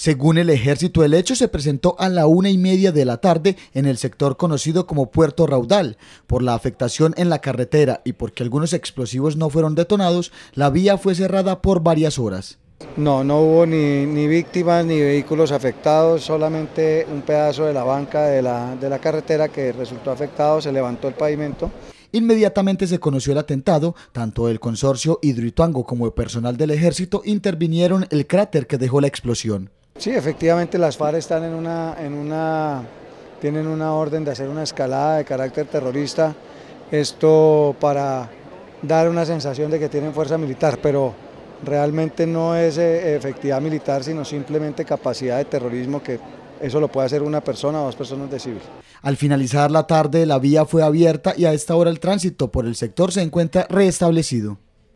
Según el ejército, el hecho se presentó a la una y media de la tarde en el sector conocido como Puerto Raudal. Por la afectación en la carretera y porque algunos explosivos no fueron detonados, la vía fue cerrada por varias horas. No, no hubo ni, víctimas ni vehículos afectados, solamente un pedazo de la banca de la, de la carretera que resultó afectado, se levantó el pavimento. Inmediatamente se conoció el atentado, tanto el consorcio Hidroituango como el personal del ejército intervinieron el cráter que dejó la explosión. Sí, efectivamente las FARC están en una, en una, tienen una orden de hacer una escalada de carácter terrorista, esto para dar una sensación de que tienen fuerza militar, pero realmente no es eh, efectividad militar, sino simplemente capacidad de terrorismo que eso lo puede hacer una persona o dos personas de civil. Al finalizar la tarde, la vía fue abierta y a esta hora el tránsito por el sector se encuentra restablecido.